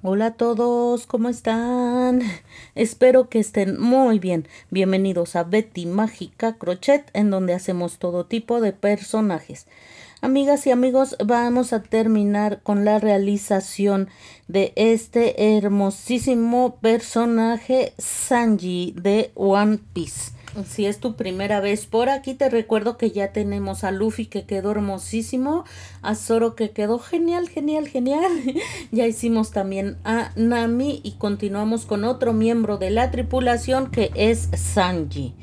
Hola a todos, ¿cómo están? Espero que estén muy bien. Bienvenidos a Betty Mágica Crochet, en donde hacemos todo tipo de personajes. Amigas y amigos, vamos a terminar con la realización de este hermosísimo personaje Sanji de One Piece. Si es tu primera vez por aquí, te recuerdo que ya tenemos a Luffy que quedó hermosísimo, a Zoro que quedó genial, genial, genial. ya hicimos también a Nami y continuamos con otro miembro de la tripulación que es Sanji.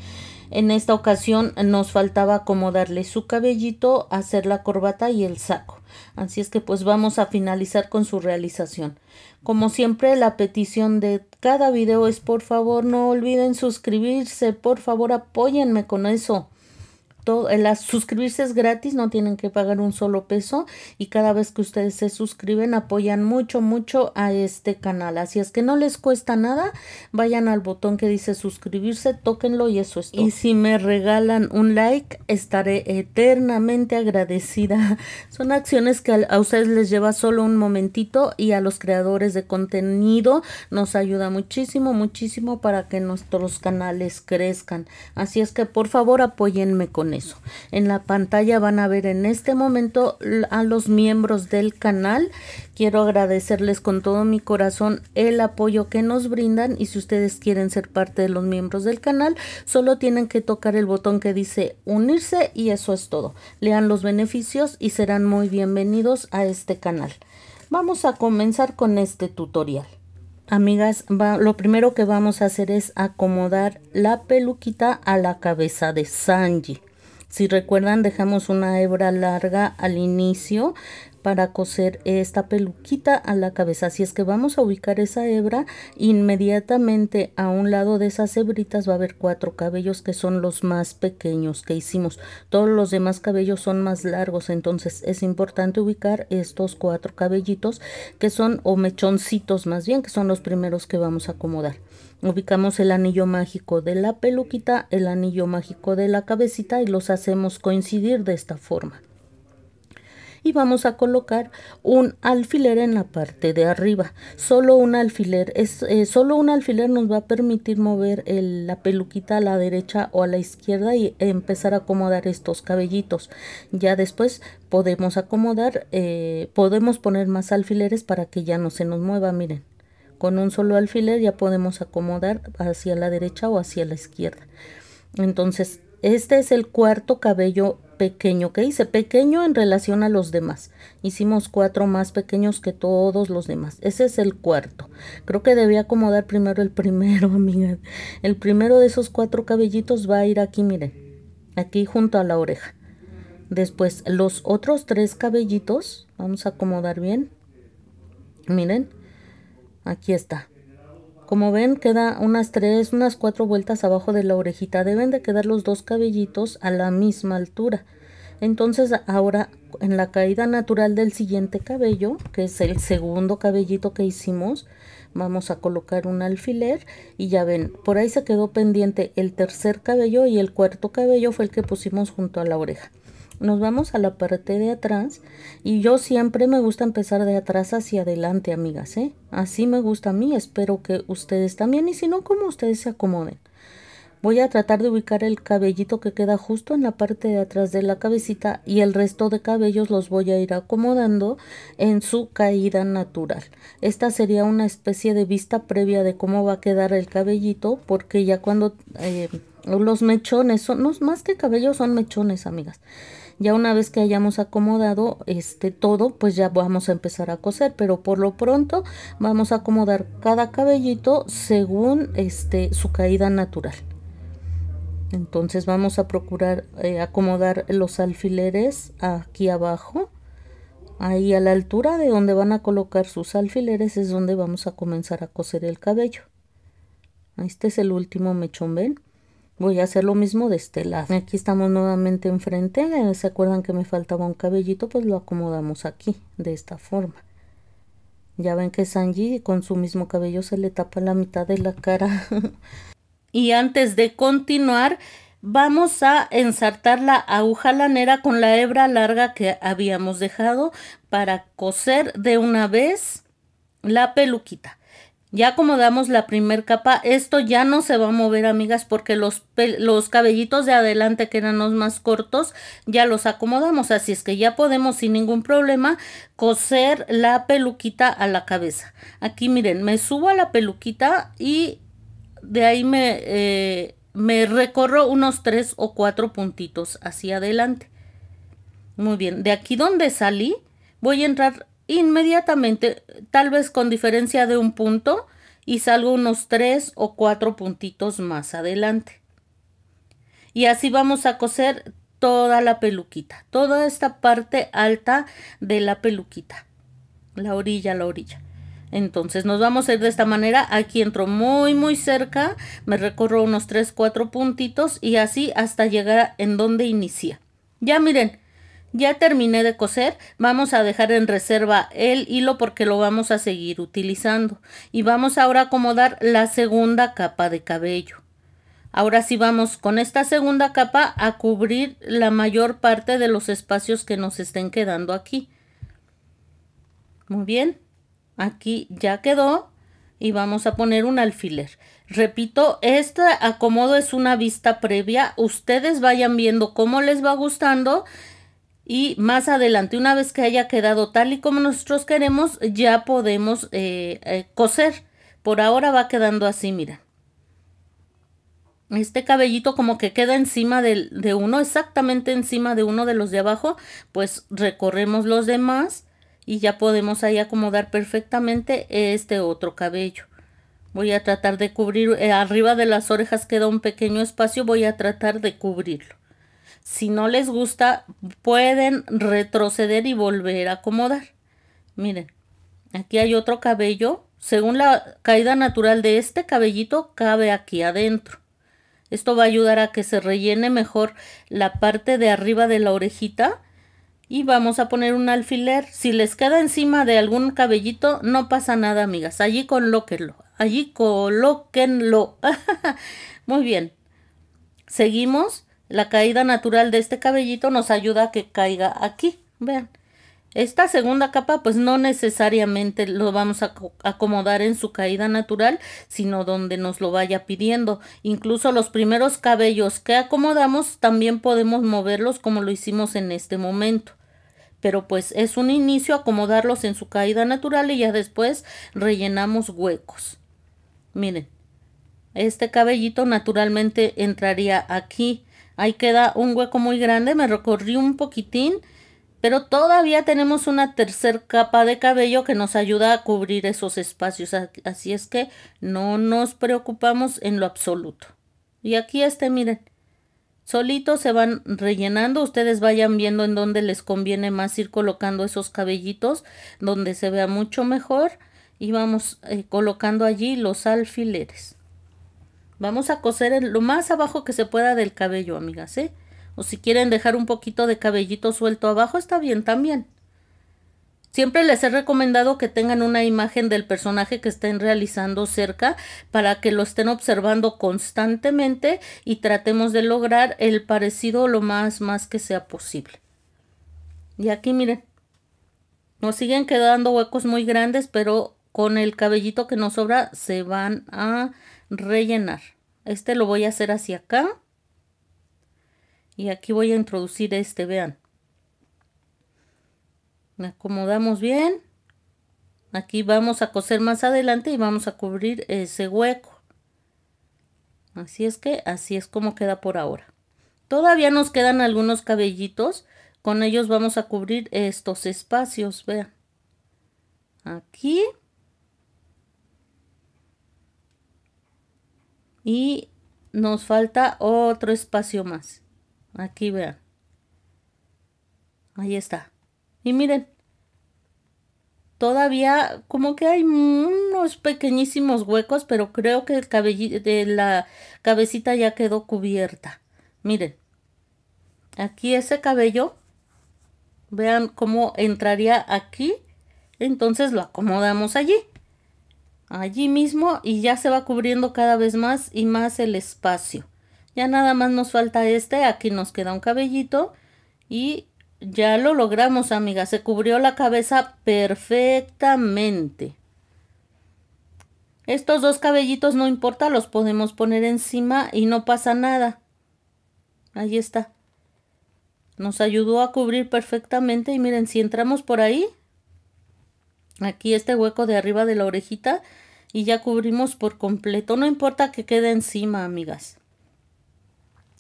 En esta ocasión nos faltaba acomodarle su cabellito, hacer la corbata y el saco. Así es que pues vamos a finalizar con su realización. Como siempre, la petición de cada video es por favor no olviden suscribirse, por favor apóyenme con eso. Todo, el, suscribirse es gratis, no tienen que pagar un solo peso y cada vez que ustedes se suscriben apoyan mucho, mucho a este canal. Así es que no les cuesta nada, vayan al botón que dice suscribirse, tóquenlo y eso es Y si me regalan un like, estaré eternamente agradecida. Son acciones que a, ustedes les lleva solo un momentito y a los creadores de contenido nos ayuda muchísimo, muchísimo para que nuestros canales crezcan. Así es que por favor apóyenme con eso. En la pantalla van a ver en este momento a los miembros del canal. Quiero agradecerles con todo mi corazón el apoyo que nos brindan y si ustedes quieren ser parte de los miembros del canal, solo tienen que tocar el botón que dice unirse y eso es todo. Lean los beneficios y serán muy bienvenidos a este canal. Vamos a comenzar con este tutorial. Amigas, lo primero que vamos a hacer es acomodar la peluquita a la cabeza de Sanji. Si recuerdan, dejamos una hebra larga al inicio para coser esta peluquita a la cabeza. Así es que vamos a ubicar esa hebra inmediatamente a un lado de esas hebritas va a haber cuatro cabellos que son los más pequeños que hicimos. Todos los demás cabellos son más largos, entonces es importante ubicar estos cuatro cabellitos que son o mechoncitos más bien, que son los primeros que vamos a acomodar ubicamos el anillo mágico de la peluquita, el anillo mágico de la cabecita y los hacemos coincidir de esta forma. Y vamos a colocar un alfiler en la parte de arriba. Solo un alfiler, es, eh, solo un alfiler nos va a permitir mover la peluquita a la derecha o a la izquierda y empezar a acomodar estos cabellitos. Ya después podemos acomodar, eh, podemos poner más alfileres para que ya no se nos mueva, miren. Con un solo alfiler ya podemos acomodar hacia la derecha o hacia la izquierda. Entonces, este es el cuarto cabello pequeño que hice, pequeño en relación a los demás. Hicimos cuatro más pequeños que todos los demás. Ese es el cuarto. Creo que debía acomodar primero el primero, amiga. El primero de esos cuatro cabellitos va a ir aquí, miren, aquí junto a la oreja. Después, los otros tres cabellitos, vamos a acomodar bien. Miren, Aquí está. Como ven, queda unas tres, unas cuatro vueltas abajo de la orejita. Deben de quedar los dos cabellitos a la misma altura. Entonces ahora en la caída natural del siguiente cabello, que es el segundo cabellito que hicimos, vamos a colocar un alfiler y ya ven, por ahí se quedó pendiente el tercer cabello y el cuarto cabello fue el que pusimos junto a la oreja nos vamos a la parte de atrás y yo siempre me gusta empezar de atrás hacia adelante amigas ¿eh? así me gusta a mí espero que ustedes también y si no como ustedes se acomoden voy a tratar de ubicar el cabellito que queda justo en la parte de atrás de la cabecita y el resto de cabellos los voy a ir acomodando en su caída natural esta sería una especie de vista previa de cómo va a quedar el cabellito porque ya cuando eh, los mechones son no, más que cabellos son mechones amigas ya una vez que hayamos acomodado este todo, pues ya vamos a empezar a coser, pero por lo pronto vamos a acomodar cada cabellito según este su caída natural. Entonces vamos a procurar eh, acomodar los alfileres aquí abajo. Ahí a la altura de donde van a colocar sus alfileres es donde vamos a comenzar a coser el cabello. Este es el último mechón, ¿ven? Voy a hacer lo mismo de este lado. Aquí estamos nuevamente enfrente. ¿Se acuerdan que me faltaba un cabellito? Pues lo acomodamos aquí, de esta forma. Ya ven que Sanji con su mismo cabello se le tapa la mitad de la cara. y antes de continuar, vamos a ensartar la aguja lanera con la hebra larga que habíamos dejado para coser de una vez la peluquita. Ya acomodamos la primer capa. Esto ya no se va a mover, amigas, porque los, los cabellitos de adelante que eran los más cortos, ya los acomodamos. Así es que ya podemos sin ningún problema coser la peluquita a la cabeza. Aquí miren, me subo a la peluquita y de ahí me, eh, me recorro unos tres o cuatro puntitos hacia adelante. Muy bien, de aquí donde salí, voy a entrar inmediatamente, tal vez con diferencia de un punto, y salgo unos tres o cuatro puntitos más adelante. Y así vamos a coser toda la peluquita, toda esta parte alta de la peluquita, la orilla, la orilla. Entonces nos vamos a ir de esta manera, aquí entro muy muy cerca, me recorro unos 3, cuatro puntitos y así hasta llegar en donde inicia. Ya miren, ya terminé de coser, vamos a dejar en reserva el hilo porque lo vamos a seguir utilizando. Y vamos ahora a acomodar la segunda capa de cabello. Ahora sí vamos con esta segunda capa a cubrir la mayor parte de los espacios que nos estén quedando aquí. Muy bien, aquí ya quedó y vamos a poner un alfiler. Repito, este acomodo es una vista previa. Ustedes vayan viendo cómo les va gustando y más adelante, una vez que haya quedado tal y como nosotros queremos, ya podemos eh, eh, coser. Por ahora va quedando así, mira. Este cabellito como que queda encima de, uno, exactamente encima de uno de los de abajo, pues recorremos los demás y ya podemos ahí acomodar perfectamente este otro cabello. Voy a tratar de cubrir, eh, arriba de las orejas queda un pequeño espacio, voy a tratar de cubrirlo. Si no les gusta, pueden retroceder y volver a acomodar. Miren, aquí hay otro cabello. Según la caída natural de este cabellito, cabe aquí adentro. Esto va a ayudar a que se rellene mejor la parte de arriba de la orejita. Y vamos a poner un alfiler. Si les queda encima de algún cabellito, no pasa nada, amigas. Allí colóquenlo. Allí colóquenlo. Muy bien. Seguimos la caída natural de este cabellito nos ayuda a que caiga aquí. Vean. Esta segunda capa pues no necesariamente lo vamos a acomodar en su caída natural, sino donde nos lo vaya pidiendo. Incluso los primeros cabellos que acomodamos también podemos moverlos como lo hicimos en este momento. Pero pues es un inicio acomodarlos en su caída natural y ya después rellenamos huecos. Miren, este cabellito naturalmente entraría aquí Ahí queda un hueco muy grande, me recorrí un poquitín, pero todavía tenemos una tercer capa de cabello que nos ayuda a cubrir esos espacios. Así es que no nos preocupamos en lo absoluto. Y aquí este, miren, solitos se van rellenando. Ustedes vayan viendo en dónde les conviene más ir colocando esos cabellitos, donde se vea mucho mejor. Y vamos eh, colocando allí los alfileres. Vamos a coser en lo más abajo que se pueda del cabello, amigas, ¿eh? O si quieren dejar un poquito de cabellito suelto abajo, está bien también. Siempre les he recomendado que tengan una imagen del personaje que estén realizando cerca para que lo estén observando constantemente y tratemos de lograr el parecido lo más más que sea posible. Y aquí miren, nos siguen quedando huecos muy grandes, pero con el cabellito que nos sobra se van a rellenar. Este lo voy a hacer hacia acá. Y aquí voy a introducir este, vean. Me acomodamos bien. Aquí vamos a coser más adelante y vamos a cubrir ese hueco. Así es que así es como queda por ahora. Todavía nos quedan algunos cabellitos. Con ellos vamos a cubrir estos espacios, vean. Aquí. y nos falta otro espacio más aquí vean ahí está y miren todavía como que hay unos pequeñísimos huecos pero creo que el cabello de la cabecita ya quedó cubierta miren aquí ese cabello vean cómo entraría aquí entonces lo acomodamos allí allí mismo y ya se va cubriendo cada vez más y más el espacio. Ya nada más nos falta este, aquí nos queda un cabellito y ya lo logramos, amiga. Se cubrió la cabeza perfectamente. Estos dos cabellitos no importa, los podemos poner encima y no pasa nada. Ahí está. Nos ayudó a cubrir perfectamente y miren, si entramos por ahí, aquí este hueco de arriba de la orejita, y ya cubrimos por completo. No importa que quede encima, amigas.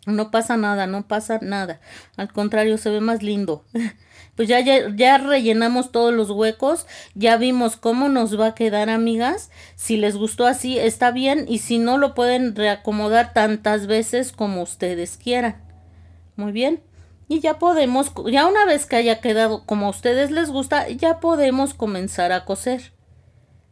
No pasa nada, no pasa nada. Al contrario, se ve más lindo. pues ya, ya, rellenamos todos los huecos. Ya vimos cómo nos va a quedar, amigas. Si les gustó así, está bien. Y si no, lo pueden reacomodar tantas veces como ustedes quieran. Muy bien. Y ya podemos, ya una vez que haya quedado como a ustedes les gusta, ya podemos comenzar a coser.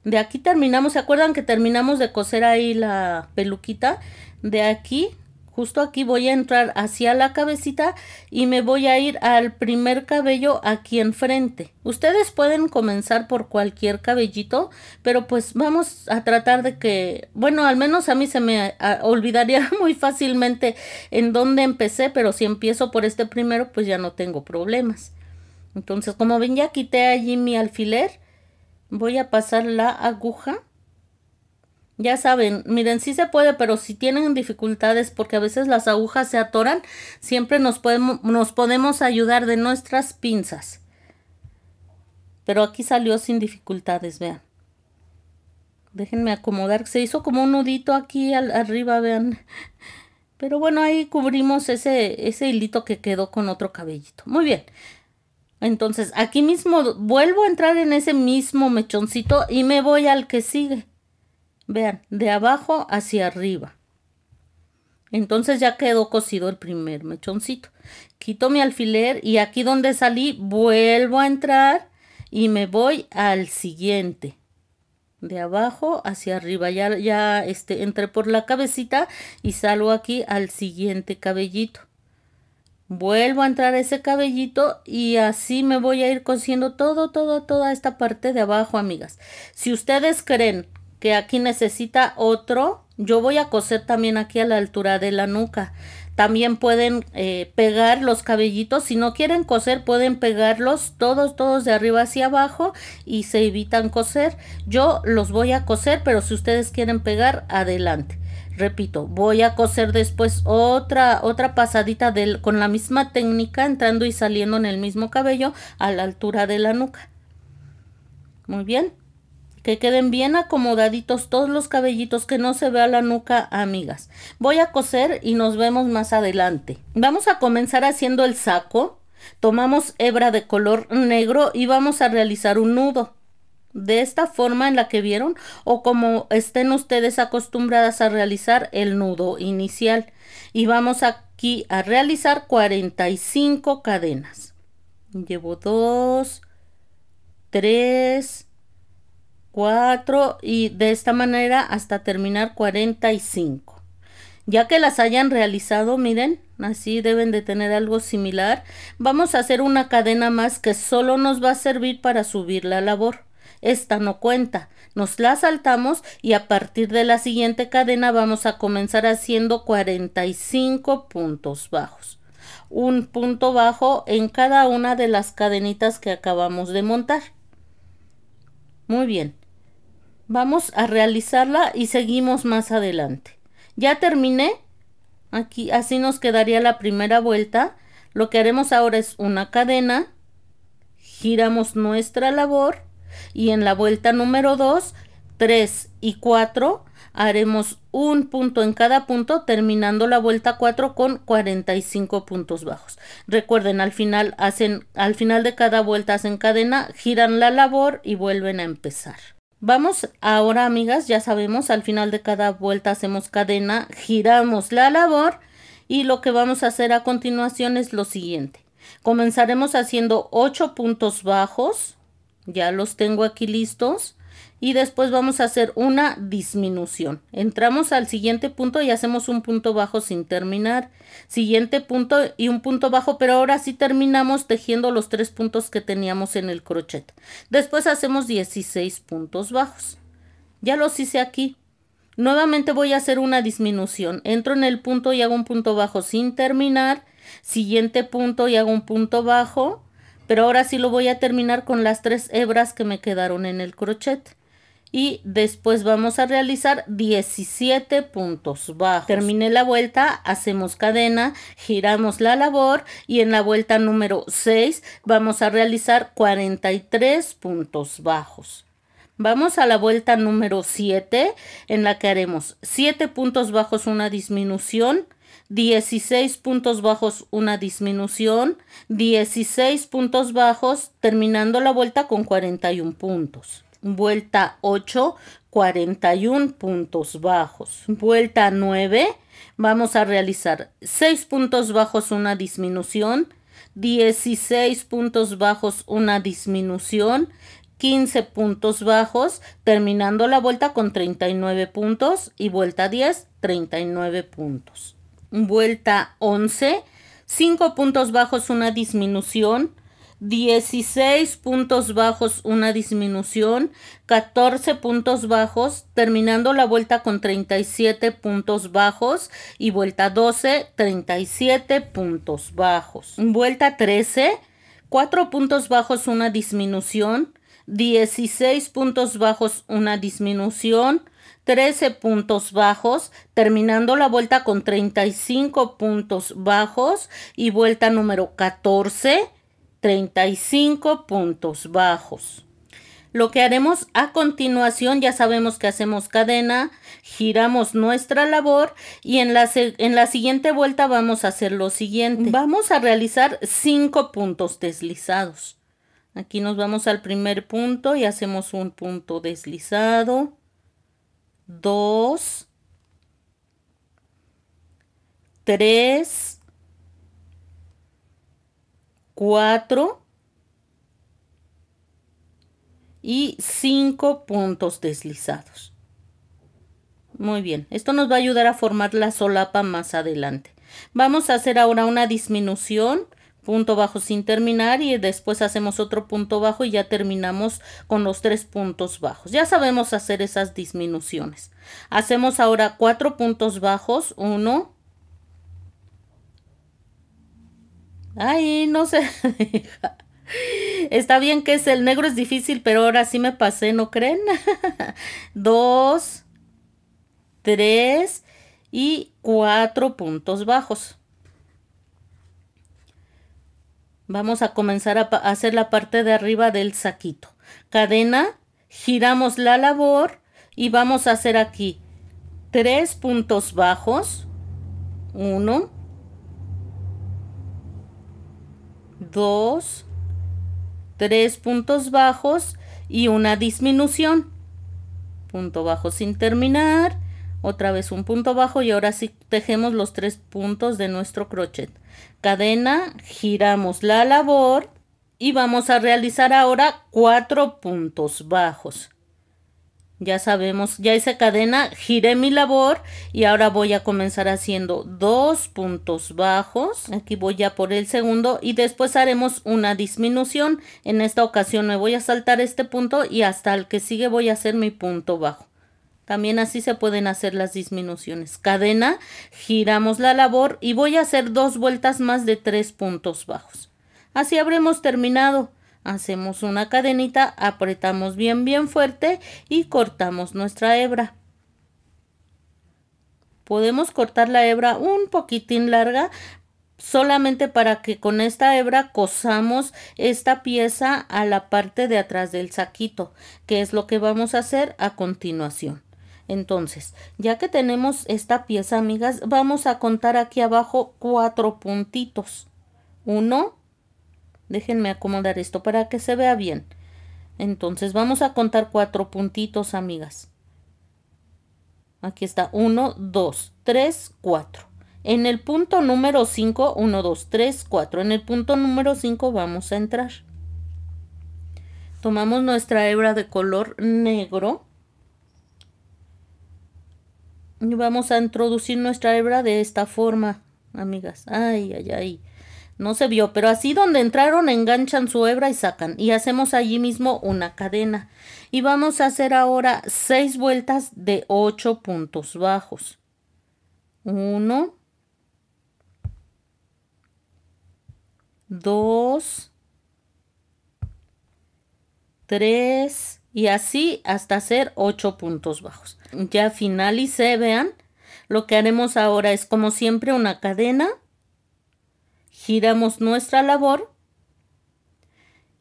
De aquí terminamos, ¿se acuerdan que terminamos de coser ahí la peluquita? De aquí, justo aquí voy a entrar hacia la cabecita y me voy a ir al primer cabello aquí enfrente. Ustedes pueden comenzar por cualquier cabellito, pero pues vamos a tratar de que, bueno, al menos a mí se me olvidaría muy fácilmente en dónde empecé, pero si empiezo por este primero, pues ya no tengo problemas. Entonces, como ven, ya quité allí mi alfiler voy a pasar la aguja. Ya saben, miren, sí se puede, pero si tienen dificultades porque a veces las agujas se atoran, siempre nos podemos, nos podemos ayudar de nuestras pinzas. Pero aquí salió sin dificultades, vean. Déjenme acomodar, se hizo como un nudito aquí arriba, vean. Pero bueno, ahí cubrimos ese, ese hilito que quedó con otro cabellito. Muy bien. Entonces, aquí mismo vuelvo a entrar en ese mismo mechoncito y me voy al que sigue. Vean, de abajo hacia arriba. Entonces ya quedó cosido el primer mechoncito. Quito mi alfiler y aquí donde salí vuelvo a entrar y me voy al siguiente. De abajo hacia arriba. Ya, ya este, entré por la cabecita y salgo aquí al siguiente cabellito vuelvo a entrar ese cabellito y así me voy a ir cosiendo todo, todo, toda esta parte de abajo, amigas. Si ustedes creen que aquí necesita otro, yo voy a coser también aquí a la altura de la nuca. También pueden eh, pegar los cabellitos, si no quieren coser pueden pegarlos todos, todos de arriba hacia abajo y se evitan coser. Yo los voy a coser, pero si ustedes quieren pegar, adelante. Repito, voy a coser después otra, otra pasadita del, con la misma técnica, entrando y saliendo en el mismo cabello a la altura de la nuca. Muy bien. Que queden bien acomodaditos todos los cabellitos, que no se vea la nuca, amigas. Voy a coser y nos vemos más adelante. Vamos a comenzar haciendo el saco. Tomamos hebra de color negro y vamos a realizar un nudo de esta forma en la que vieron o como estén ustedes acostumbradas a realizar el nudo inicial. Y vamos aquí a realizar 45 cadenas. Llevo 2, 3, 4 y de esta manera hasta terminar 45. Ya que las hayan realizado, miren, así deben de tener algo similar. Vamos a hacer una cadena más que solo nos va a servir para subir la labor. Esta no cuenta. Nos la saltamos y a partir de la siguiente cadena vamos a comenzar haciendo 45 puntos bajos. Un punto bajo en cada una de las cadenitas que acabamos de montar. Muy bien. Vamos a realizarla y seguimos más adelante. Ya terminé. Aquí así nos quedaría la primera vuelta. Lo que haremos ahora es una cadena. Giramos nuestra labor y en la vuelta número 2, 3 y 4 haremos un punto en cada punto terminando la vuelta 4 con 45 puntos bajos. Recuerden, al final al final de cada vuelta hacen cadena, giran la labor y vuelven a empezar. Vamos ahora, amigas, ya sabemos, al final de cada vuelta hacemos cadena, giramos la labor y lo que vamos a hacer a continuación es lo siguiente. Comenzaremos haciendo 8 puntos bajos ya los tengo aquí listos. Y después vamos a hacer una disminución. Entramos al siguiente punto y hacemos un punto bajo sin terminar. Siguiente punto y un punto bajo, pero ahora sí terminamos tejiendo los tres puntos que teníamos en el crochet. Después hacemos 16 puntos bajos. Ya los hice aquí. Nuevamente voy a hacer una disminución. Entro en el punto y hago un punto bajo sin terminar. Siguiente punto y hago un punto bajo pero ahora sí lo voy a terminar con las tres hebras que me quedaron en el crochet. Y después vamos a realizar 17 puntos bajos. Terminé la vuelta, hacemos cadena, giramos la labor y en la vuelta número 6 vamos a realizar 43 puntos bajos. Vamos a la vuelta número 7 en la que haremos 7 puntos bajos una disminución, 16 puntos bajos una disminución, 16 puntos bajos, terminando la vuelta con 41 puntos. Vuelta 8, 41 puntos bajos. Vuelta 9, vamos a realizar 6 puntos bajos una disminución, 16 puntos bajos una disminución, 15 puntos bajos, terminando la vuelta con 39 puntos y vuelta 10, 39 puntos vuelta 11, 5 puntos bajos una disminución, 16 puntos bajos una disminución, 14 puntos bajos, terminando la vuelta con 37 puntos bajos y vuelta 12, 37 puntos bajos. Vuelta 13, 4 puntos bajos una disminución, 16 puntos bajos una disminución, 13 puntos bajos, terminando la vuelta con 35 puntos bajos y vuelta número 14, 35 puntos bajos. Lo que haremos a continuación, ya sabemos que hacemos cadena, giramos nuestra labor y en la, en la siguiente vuelta vamos a hacer lo siguiente. Vamos a realizar 5 puntos deslizados. Aquí nos vamos al primer punto y hacemos un punto deslizado. 2, 3, 4 y 5 puntos deslizados. Muy bien, esto nos va a ayudar a formar la solapa más adelante. Vamos a hacer ahora una disminución punto bajo sin terminar y después hacemos otro punto bajo y ya terminamos con los tres puntos bajos. Ya sabemos hacer esas disminuciones. Hacemos ahora cuatro puntos bajos, uno. Ay, no sé Está bien que es el negro es difícil, pero ahora sí me pasé, ¿no creen? Dos, tres y cuatro puntos bajos. Vamos a comenzar a hacer la parte de arriba del saquito. Cadena, giramos la labor y vamos a hacer aquí tres puntos bajos. Uno, dos, tres puntos bajos y una disminución. Punto bajo sin terminar, otra vez un punto bajo y ahora sí tejemos los tres puntos de nuestro crochet cadena, giramos la labor y vamos a realizar ahora cuatro puntos bajos. Ya sabemos, ya hice cadena, giré mi labor y ahora voy a comenzar haciendo dos puntos bajos. Aquí voy ya por el segundo y después haremos una disminución. En esta ocasión me voy a saltar este punto y hasta el que sigue voy a hacer mi punto bajo. También así se pueden hacer las disminuciones. Cadena, giramos la labor y voy a hacer dos vueltas más de tres puntos bajos. Así habremos terminado. Hacemos una cadenita, apretamos bien bien fuerte y cortamos nuestra hebra. Podemos cortar la hebra un poquitín larga solamente para que con esta hebra cosamos esta pieza a la parte de atrás del saquito, que es lo que vamos a hacer a continuación. Entonces, ya que tenemos esta pieza, amigas, vamos a contar aquí abajo cuatro puntitos. Uno, déjenme acomodar esto para que se vea bien. Entonces, vamos a contar cuatro puntitos, amigas. Aquí está, Uno, dos, tres, cuatro. En el punto número cinco. Uno, dos, tres, cuatro. En el punto número cinco vamos a entrar. Tomamos nuestra hebra de color negro vamos a introducir nuestra hebra de esta forma, amigas. Ay, ay, ay. No se vio, pero así donde entraron enganchan su hebra y sacan. Y hacemos allí mismo una cadena. Y vamos a hacer ahora seis vueltas de ocho puntos bajos. Uno. Dos. Tres y así hasta hacer 8 puntos bajos. Ya finalice vean. Lo que haremos ahora es como siempre una cadena. Giramos nuestra labor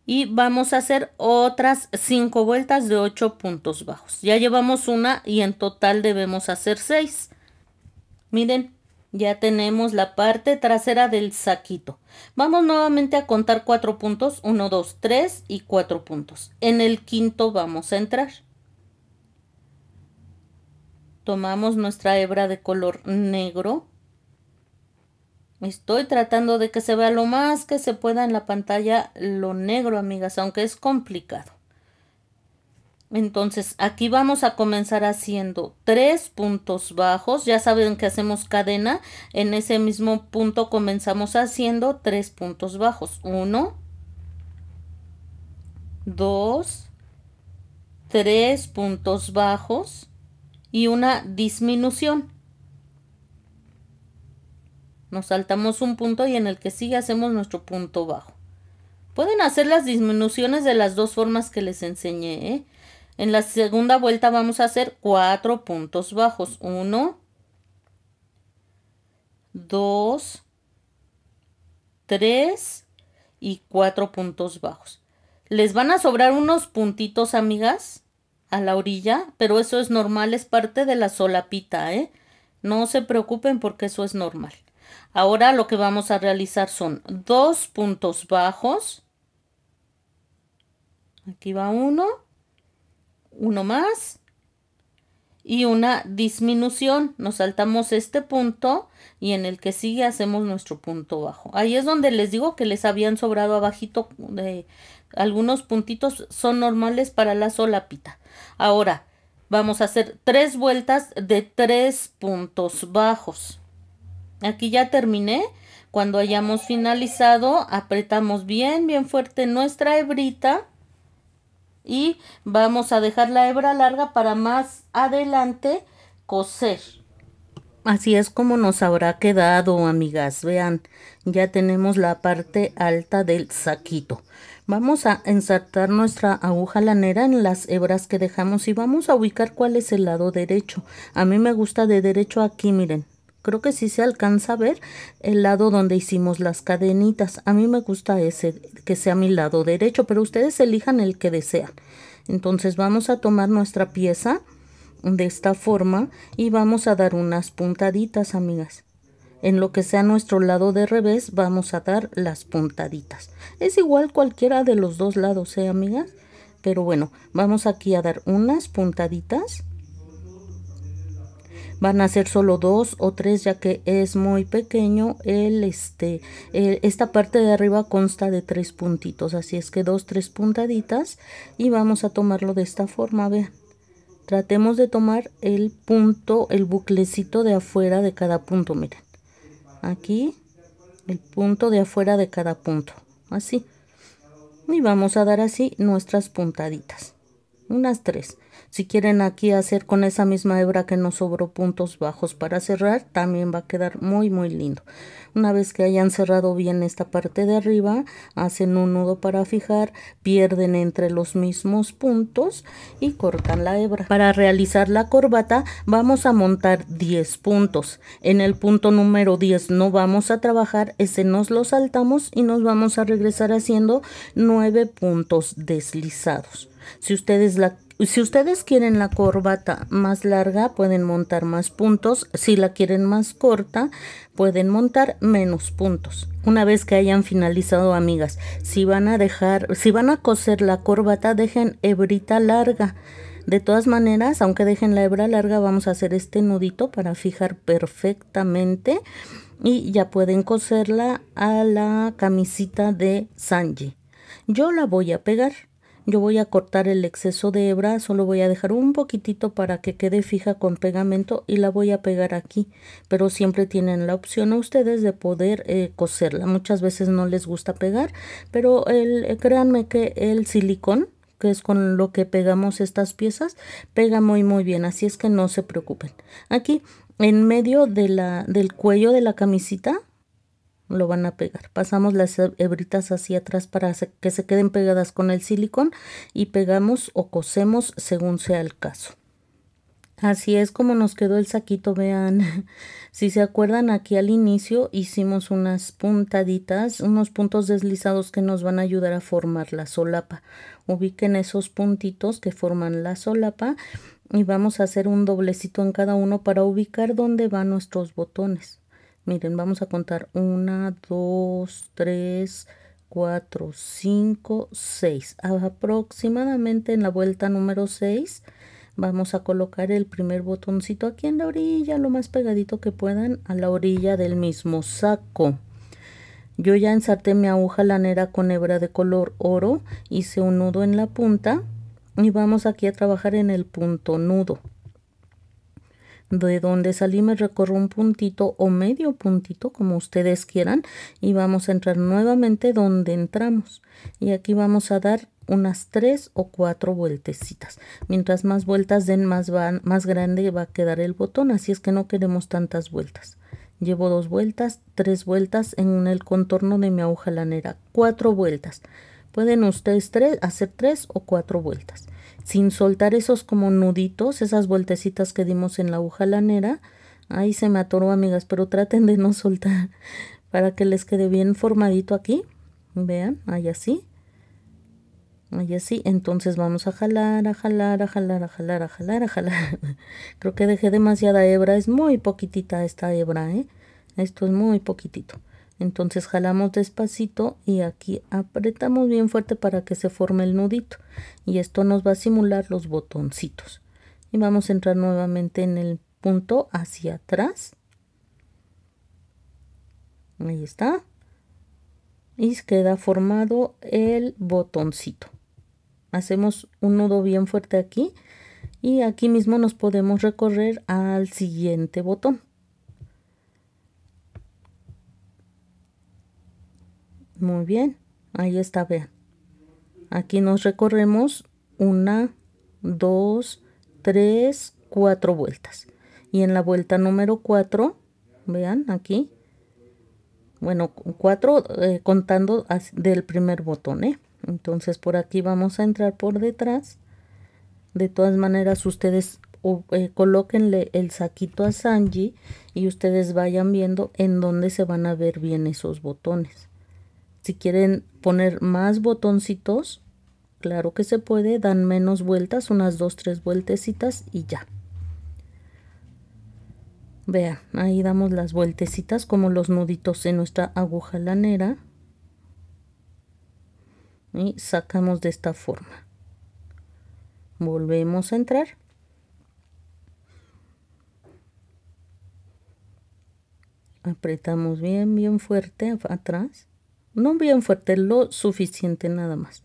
y vamos a hacer otras 5 vueltas de 8 puntos bajos. Ya llevamos una y en total debemos hacer 6. Miren, ya tenemos la parte trasera del saquito. Vamos nuevamente a contar cuatro puntos. 1, 2, 3 y cuatro puntos. En el quinto vamos a entrar. Tomamos nuestra hebra de color negro. Estoy tratando de que se vea lo más que se pueda en la pantalla lo negro, amigas, aunque es complicado. Entonces aquí vamos a comenzar haciendo tres puntos bajos. Ya saben que hacemos cadena. En ese mismo punto comenzamos haciendo tres puntos bajos. Uno, dos, tres puntos bajos y una disminución. Nos saltamos un punto y en el que sigue hacemos nuestro punto bajo. Pueden hacer las disminuciones de las dos formas que les enseñé. ¿eh? En la segunda vuelta vamos a hacer cuatro puntos bajos. Uno, dos, tres y cuatro puntos bajos. Les van a sobrar unos puntitos, amigas, a la orilla, pero eso es normal, es parte de la solapita, ¿eh? No se preocupen porque eso es normal. Ahora lo que vamos a realizar son dos puntos bajos. Aquí va uno uno más y una disminución. Nos saltamos este punto y en el que sigue hacemos nuestro punto bajo. Ahí es donde les digo que les habían sobrado abajito de algunos puntitos son normales para la solapita. Ahora vamos a hacer tres vueltas de tres puntos bajos. Aquí ya terminé. Cuando hayamos finalizado, apretamos bien, bien fuerte nuestra hebrita y vamos a dejar la hebra larga para más adelante coser. Así es como nos habrá quedado, amigas. Vean, ya tenemos la parte alta del saquito. Vamos a ensartar nuestra aguja lanera en las hebras que dejamos y vamos a ubicar cuál es el lado derecho. A mí me gusta de derecho aquí, miren, creo que sí se alcanza a ver el lado donde hicimos las cadenitas. A mí me gusta ese, que sea mi lado derecho, pero ustedes elijan el que desean. Entonces vamos a tomar nuestra pieza de esta forma y vamos a dar unas puntaditas, amigas. En lo que sea nuestro lado de revés vamos a dar las puntaditas. Es igual cualquiera de los dos lados, ¿eh, amigas? Pero bueno, vamos aquí a dar unas puntaditas van a ser solo dos o tres ya que es muy pequeño el este esta parte de arriba consta de tres puntitos así es que dos tres puntaditas y vamos a tomarlo de esta forma vean tratemos de tomar el punto el buclecito de afuera de cada punto miren aquí el punto de afuera de cada punto así y vamos a dar así nuestras puntaditas unas tres si quieren aquí hacer con esa misma hebra que nos sobró puntos bajos para cerrar, también va a quedar muy muy lindo. Una vez que hayan cerrado bien esta parte de arriba, hacen un nudo para fijar, pierden entre los mismos puntos y cortan la hebra. Para realizar la corbata vamos a montar 10 puntos. En el punto número 10 no vamos a trabajar, ese nos lo saltamos y nos vamos a regresar haciendo 9 puntos deslizados. Si ustedes la si ustedes quieren la corbata más larga, pueden montar más puntos. Si la quieren más corta, pueden montar menos puntos. Una vez que hayan finalizado, amigas, si van a dejar, si van a coser la corbata, dejen hebrita larga. De todas maneras, aunque dejen la hebra larga, vamos a hacer este nudito para fijar perfectamente y ya pueden coserla a la camisita de Sanji. Yo la voy a pegar yo voy a cortar el exceso de hebra, solo voy a dejar un poquitito para que quede fija con pegamento y la voy a pegar aquí, pero siempre tienen la opción a ustedes de poder eh, coserla, muchas veces no les gusta pegar, pero el, eh, créanme que el silicón que es con lo que pegamos estas piezas, pega muy muy bien, así es que no se preocupen. Aquí en medio de la, del cuello de la camisita lo van a pegar. Pasamos las hebritas hacia atrás para que se queden pegadas con el silicón y pegamos o cosemos según sea el caso. Así es como nos quedó el saquito, vean. si se acuerdan, aquí al inicio hicimos unas puntaditas, unos puntos deslizados que nos van a ayudar a formar la solapa. Ubiquen esos puntitos que forman la solapa y vamos a hacer un doblecito en cada uno para ubicar dónde van nuestros botones. Miren, vamos a contar 1, 2, 3, 4, 5, 6. Aproximadamente en la vuelta número 6 vamos a colocar el primer botoncito aquí en la orilla, lo más pegadito que puedan a la orilla del mismo saco. Yo ya ensarté mi aguja lanera con hebra de color oro, hice un nudo en la punta y vamos aquí a trabajar en el punto nudo de donde salí me recorro un puntito o medio puntito como ustedes quieran y vamos a entrar nuevamente donde entramos y aquí vamos a dar unas tres o cuatro vueltecitas mientras más vueltas den más, van, más grande va a quedar el botón así es que no queremos tantas vueltas llevo dos vueltas tres vueltas en el contorno de mi aguja lanera cuatro vueltas pueden ustedes hacer tres o cuatro vueltas sin soltar esos como nuditos, esas vueltecitas que dimos en la aguja lanera. Ahí se me atoró, amigas, pero traten de no soltar para que les quede bien formadito aquí. Vean, ahí así. Ahí así. Entonces vamos a jalar, a jalar, a jalar, a jalar, a jalar, a jalar. Creo que dejé demasiada hebra. Es muy poquitita esta hebra, ¿eh? Esto es muy poquitito. Entonces jalamos despacito y aquí apretamos bien fuerte para que se forme el nudito. Y esto nos va a simular los botoncitos. Y vamos a entrar nuevamente en el punto hacia atrás. Ahí está. Y queda formado el botoncito. Hacemos un nudo bien fuerte aquí. Y aquí mismo nos podemos recorrer al siguiente botón. Muy bien, ahí está, vean. Aquí nos recorremos una, dos, tres, cuatro vueltas. Y en la vuelta número cuatro, vean aquí, bueno, cuatro eh, contando del primer botón, ¿eh? Entonces por aquí vamos a entrar por detrás. De todas maneras, ustedes eh, colóquenle el saquito a Sanji y ustedes vayan viendo en dónde se van a ver bien esos botones. Si quieren poner más botoncitos, claro que se puede, dan menos vueltas, unas dos, tres vueltecitas y ya. Vean, ahí damos las vueltecitas como los nuditos en nuestra aguja lanera. Y sacamos de esta forma. Volvemos a entrar. Apretamos bien, bien fuerte atrás. No bien fuerte lo suficiente nada más.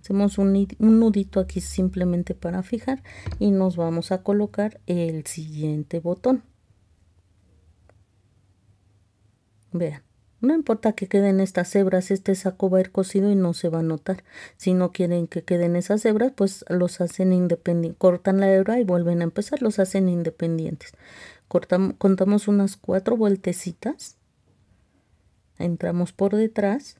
Hacemos un, nudito aquí simplemente para fijar y nos vamos a colocar el siguiente botón. Vean, no importa que queden estas hebras, este saco va a ir cosido y no se va a notar. Si no quieren que queden esas hebras, pues los hacen independientes. Cortan la hebra y vuelven a empezar, los hacen independientes. Cortamos, contamos unas cuatro vueltecitas entramos por detrás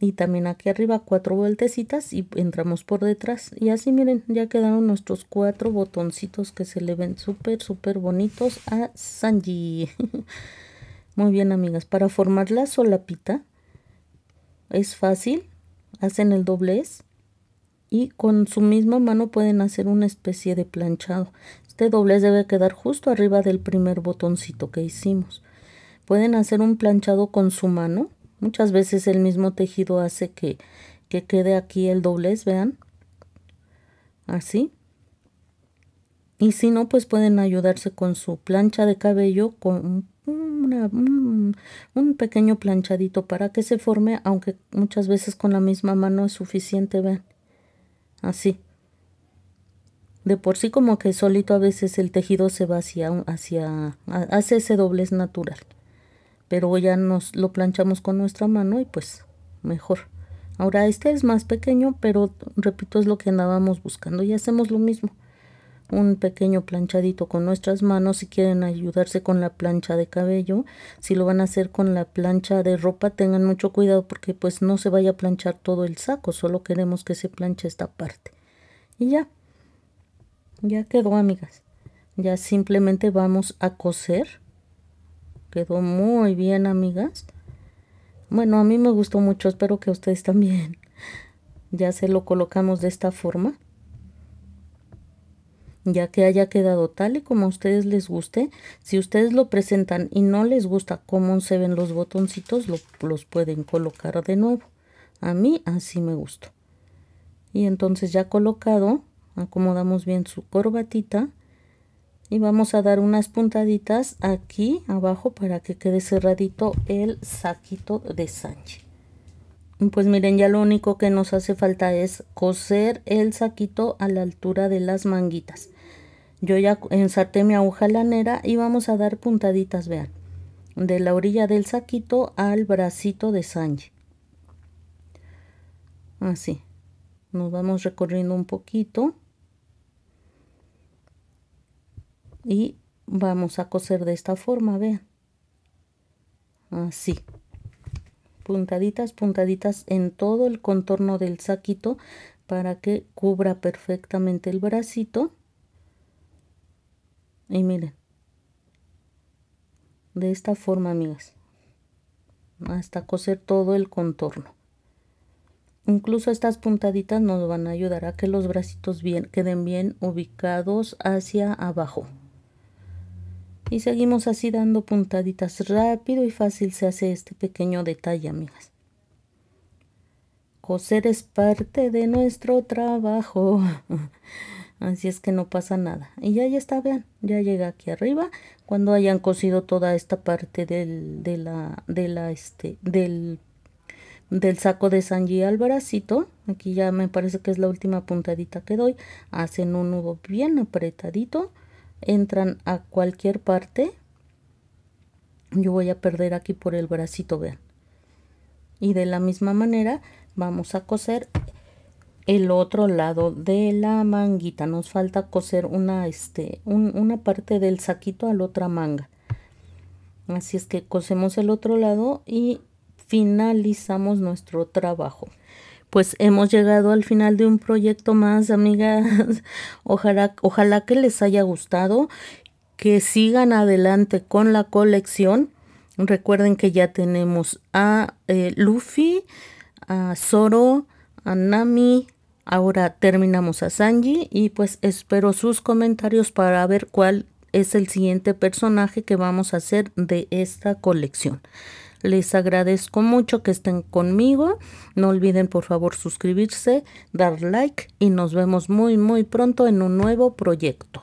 y también aquí arriba cuatro vueltecitas y entramos por detrás y así miren ya quedaron nuestros cuatro botoncitos que se le ven súper súper bonitos a Sanji muy bien amigas para formar la solapita es fácil hacen el doblez y con su misma mano pueden hacer una especie de planchado este doblez debe quedar justo arriba del primer botoncito que hicimos Pueden hacer un planchado con su mano. Muchas veces el mismo tejido hace que, quede aquí el doblez, vean. Así. Y si no, pues pueden ayudarse con su plancha de cabello, con un, pequeño planchadito para que se forme, aunque muchas veces con la misma mano es suficiente, vean. Así. De por sí como que solito a veces el tejido se va hacia, hacia hace ese doblez natural pero ya nos lo planchamos con nuestra mano y pues mejor. Ahora este es más pequeño, pero repito es lo que andábamos buscando y hacemos lo mismo. Un pequeño planchadito con nuestras manos si quieren ayudarse con la plancha de cabello. Si lo van a hacer con la plancha de ropa tengan mucho cuidado porque pues no se vaya a planchar todo el saco, solo queremos que se planche esta parte. Y ya, ya quedó amigas. Ya simplemente vamos a coser Quedó muy bien, amigas. Bueno, a mí me gustó mucho, espero que a ustedes también. Ya se lo colocamos de esta forma. Ya que haya quedado tal y como a ustedes les guste, si ustedes lo presentan y no les gusta cómo se ven los botoncitos, los pueden colocar de nuevo. A mí así me gustó. Y entonces ya colocado, acomodamos bien su corbatita y vamos a dar unas puntaditas aquí abajo para que quede cerradito el saquito de sangre. pues miren ya lo único que nos hace falta es coser el saquito a la altura de las manguitas yo ya ensarté mi aguja lanera y vamos a dar puntaditas vean de la orilla del saquito al bracito de sangre, así nos vamos recorriendo un poquito y vamos a coser de esta forma vean así puntaditas puntaditas en todo el contorno del saquito para que cubra perfectamente el bracito y miren de esta forma amigas hasta coser todo el contorno incluso estas puntaditas nos van a ayudar a que los bracitos bien queden bien ubicados hacia abajo y seguimos así dando puntaditas rápido y fácil se hace este pequeño detalle, amigas. Coser es parte de nuestro trabajo. Así es que no pasa nada. Y ya, está, vean, ya llega aquí arriba. Cuando hayan cosido toda esta parte del, la, este, del, del saco de Sanji al aquí ya me parece que es la última puntadita que doy, hacen un nudo bien apretadito entran a cualquier parte. Yo voy a perder aquí por el bracito, vean. Y de la misma manera vamos a coser el otro lado de la manguita. Nos falta coser una, este, una parte del saquito a la otra manga. Así es que cosemos el otro lado y finalizamos nuestro trabajo pues hemos llegado al final de un proyecto más, amigas. Ojalá, ojalá que les haya gustado, que sigan adelante con la colección. Recuerden que ya tenemos a eh, Luffy, a Zoro, a Nami. Ahora terminamos a Sanji y pues espero sus comentarios para ver cuál es el siguiente personaje que vamos a hacer de esta colección. Les agradezco mucho que estén conmigo. No olviden por favor suscribirse, dar like y nos vemos muy muy pronto en un nuevo proyecto.